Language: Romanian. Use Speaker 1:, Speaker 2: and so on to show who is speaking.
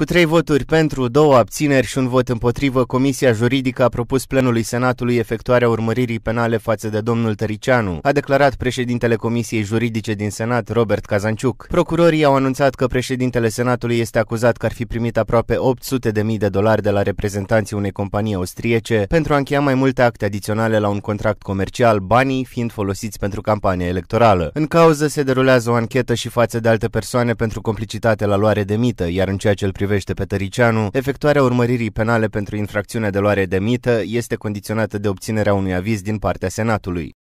Speaker 1: Cu trei voturi pentru, două abțineri și un vot împotrivă, Comisia Juridică a propus plenului Senatului efectuarea urmăririi penale față de domnul Tăricianu, a declarat președintele Comisiei Juridice din Senat, Robert Kazanciuc. Procurorii au anunțat că președintele Senatului este acuzat că ar fi primit aproape 800 de mii de dolari de la reprezentanții unei companii austriece pentru a încheia mai multe acte adiționale la un contract comercial, banii fiind folosiți pentru campania electorală. În cauză se derulează o anchetă și față de alte persoane pentru complicitate la luare de mită, iar în ceea ce îl privește pe Tăricianu, efectuarea urmăririi penale pentru infracțiune de luare de mită este condiționată de obținerea unui aviz din partea Senatului.